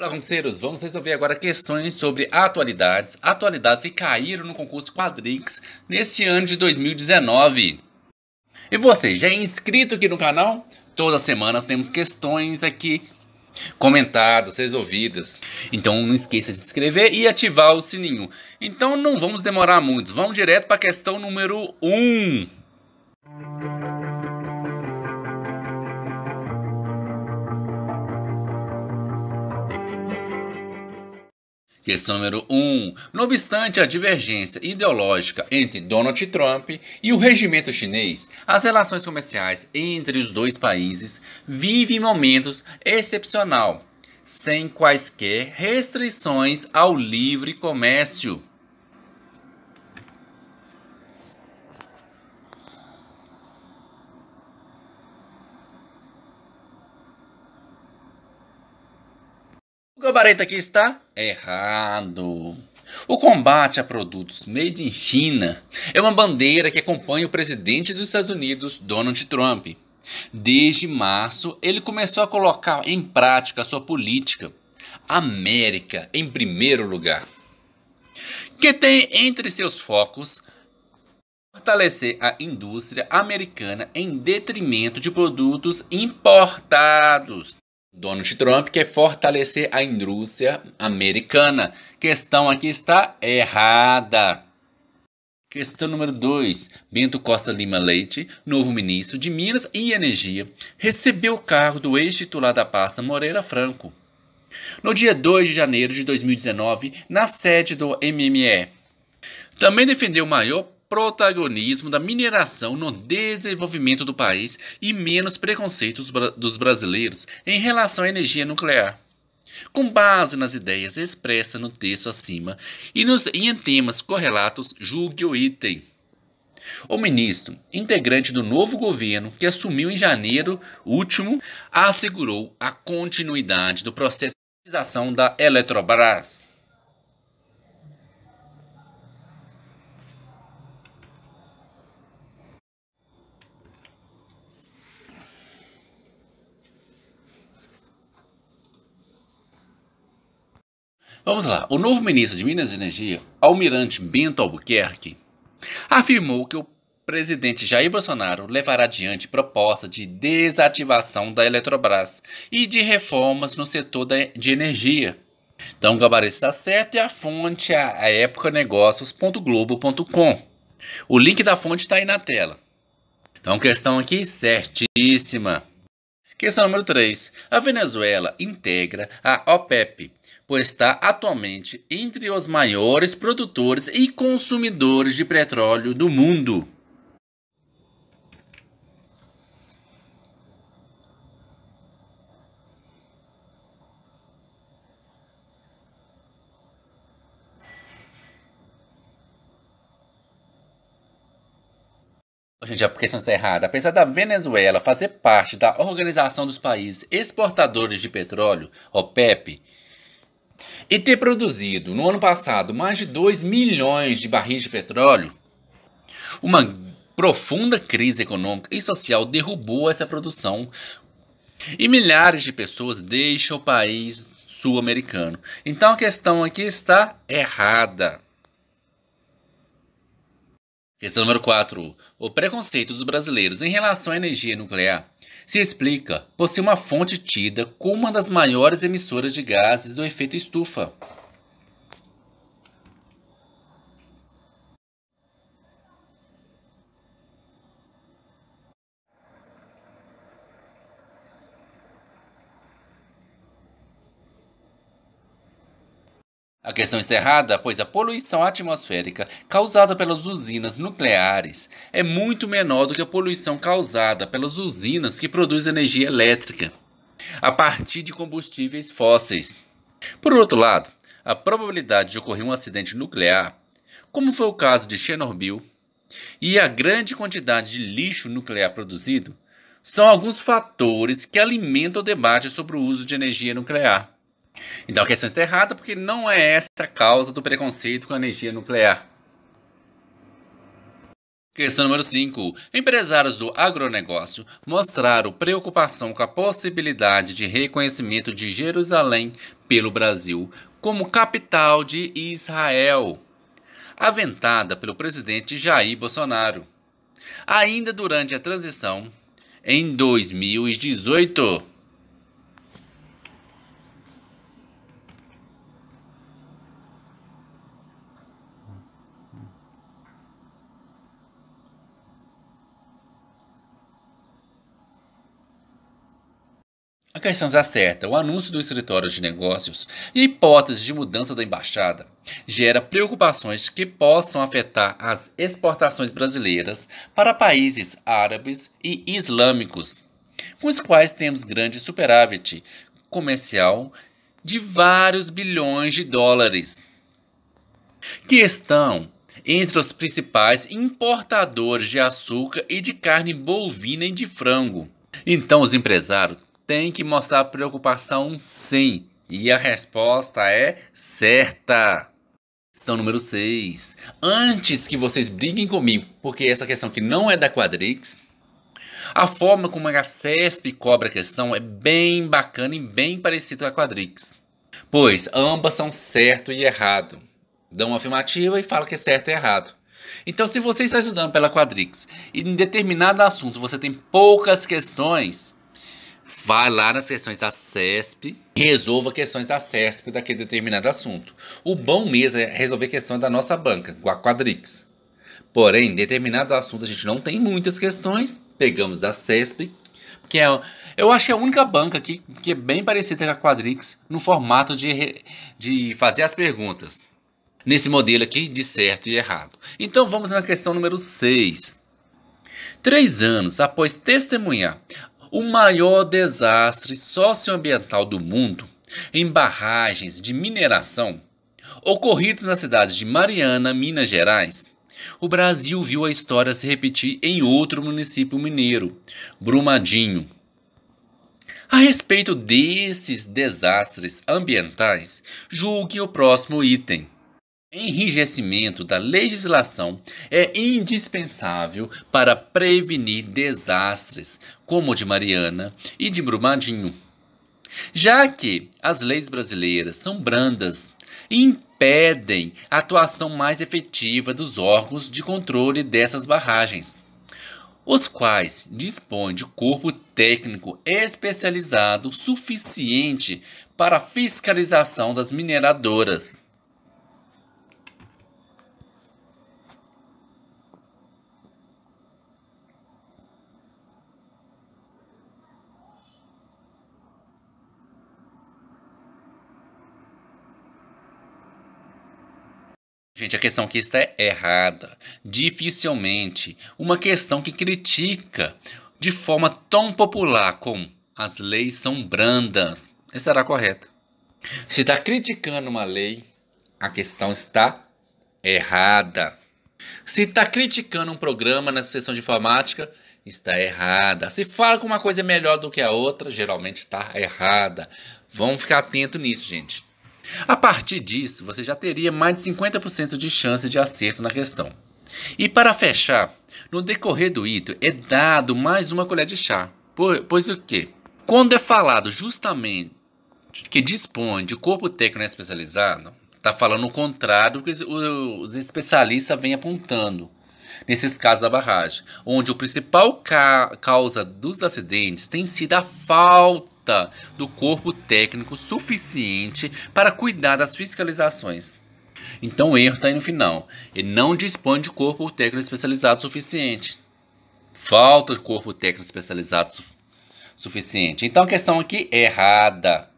Olá, concurseiros! Vamos resolver agora questões sobre atualidades, atualidades que caíram no concurso Quadrix nesse ano de 2019. E você, já é inscrito aqui no canal? Todas as semanas temos questões aqui comentadas, resolvidas. Então não esqueça de se inscrever e ativar o sininho. Então não vamos demorar muito, vamos direto para a questão número 1. Um. Questão número 1. Um. Não obstante a divergência ideológica entre Donald Trump e o regimento chinês, as relações comerciais entre os dois países vivem momentos excepcionais, sem quaisquer restrições ao livre comércio. gabarito aqui está errado. O combate a produtos made in China é uma bandeira que acompanha o presidente dos Estados Unidos, Donald Trump. Desde março, ele começou a colocar em prática a sua política América em primeiro lugar, que tem entre seus focos fortalecer a indústria americana em detrimento de produtos importados Donald Trump quer é fortalecer a indústria americana. Questão aqui está errada. Questão número 2. Bento Costa Lima Leite, novo ministro de Minas e Energia, recebeu o cargo do ex-titular da pasta Moreira Franco. No dia 2 de janeiro de 2019, na sede do MME. Também defendeu maior protagonismo da mineração no desenvolvimento do país e menos preconceitos dos brasileiros em relação à energia nuclear. Com base nas ideias expressas no texto acima e, nos, e em temas correlatos, julgue o item. O ministro, integrante do novo governo que assumiu em janeiro último, assegurou a continuidade do processo de privatização da Eletrobras. Vamos lá. O novo ministro de Minas e Energia, Almirante Bento Albuquerque, afirmou que o presidente Jair Bolsonaro levará adiante proposta de desativação da Eletrobras e de reformas no setor de energia. Então, o gabarito está certo e a fonte é a época O link da fonte está aí na tela. Então, questão aqui certíssima. Questão número 3. A Venezuela integra a OPEP, pois está atualmente entre os maiores produtores e consumidores de petróleo do mundo. Gente, a questão está errada. Apesar da Venezuela fazer parte da Organização dos Países Exportadores de Petróleo, OPEP, e ter produzido no ano passado mais de 2 milhões de barris de petróleo, uma profunda crise econômica e social derrubou essa produção e milhares de pessoas deixam o país sul-americano. Então a questão aqui está errada. Questão número 4. O preconceito dos brasileiros em relação à energia nuclear se explica por ser uma fonte tida como uma das maiores emissoras de gases do efeito estufa. A questão está errada, pois a poluição atmosférica causada pelas usinas nucleares é muito menor do que a poluição causada pelas usinas que produzem energia elétrica a partir de combustíveis fósseis. Por outro lado, a probabilidade de ocorrer um acidente nuclear, como foi o caso de Chernobyl, e a grande quantidade de lixo nuclear produzido são alguns fatores que alimentam o debate sobre o uso de energia nuclear. Então a questão está errada porque não é essa a causa do preconceito com a energia nuclear. Questão número 5. Empresários do agronegócio mostraram preocupação com a possibilidade de reconhecimento de Jerusalém pelo Brasil como capital de Israel, aventada pelo presidente Jair Bolsonaro. Ainda durante a transição, em 2018. A questão acerta O anúncio do escritório de negócios e a hipótese de mudança da embaixada gera preocupações que possam afetar as exportações brasileiras para países árabes e islâmicos, com os quais temos grande superávit comercial de vários bilhões de dólares, que estão entre os principais importadores de açúcar e de carne bovina e de frango. Então, os empresários tem que mostrar preocupação sim. E a resposta é certa. Questão número 6. Antes que vocês briguem comigo, porque essa questão que não é da Quadrix, a forma como a CESP cobra a questão é bem bacana e bem parecida com a Quadrix. Pois ambas são certo e errado. Dão uma afirmativa e falam que é certo e errado. Então, se você está estudando pela Quadrix e em determinado assunto você tem poucas questões, Vá lá nas questões da CESP e resolva questões da CESP daquele determinado assunto. O bom mesmo é resolver questões da nossa banca, com a Quadrix. Porém, determinado assunto a gente não tem muitas questões, pegamos da CESP, que é, eu acho que é a única banca aqui que é bem parecida com a Quadrix no formato de, de fazer as perguntas. Nesse modelo aqui de certo e errado. Então vamos na questão número 6. Três anos após testemunhar o maior desastre socioambiental do mundo em barragens de mineração ocorridos nas cidades de Mariana, Minas Gerais, o Brasil viu a história se repetir em outro município mineiro, Brumadinho. A respeito desses desastres ambientais, julgue o próximo item. Enrijecimento da legislação é indispensável para prevenir desastres, como o de Mariana e de Brumadinho. Já que as leis brasileiras são brandas e impedem a atuação mais efetiva dos órgãos de controle dessas barragens, os quais dispõem de corpo técnico especializado suficiente para a fiscalização das mineradoras. Gente, a questão aqui está errada. Dificilmente uma questão que critica de forma tão popular como as leis são brandas estará correta. Se está criticando uma lei, a questão está errada. Se está criticando um programa na sessão de informática, está errada. Se fala que uma coisa é melhor do que a outra, geralmente está errada. Vamos ficar atento nisso, gente. A partir disso, você já teria mais de 50% de chance de acerto na questão. E para fechar, no decorrer do item, é dado mais uma colher de chá. Pois o quê? Quando é falado justamente que dispõe de corpo técnico especializado, está falando o contrário do que os especialistas vêm apontando. Nesses casos da barragem, onde o principal ca causa dos acidentes tem sido a falta falta do corpo técnico suficiente para cuidar das fiscalizações. Então o erro está aí no final. Ele não dispõe de corpo técnico especializado suficiente. Falta de corpo técnico especializado su suficiente. Então a questão aqui é errada.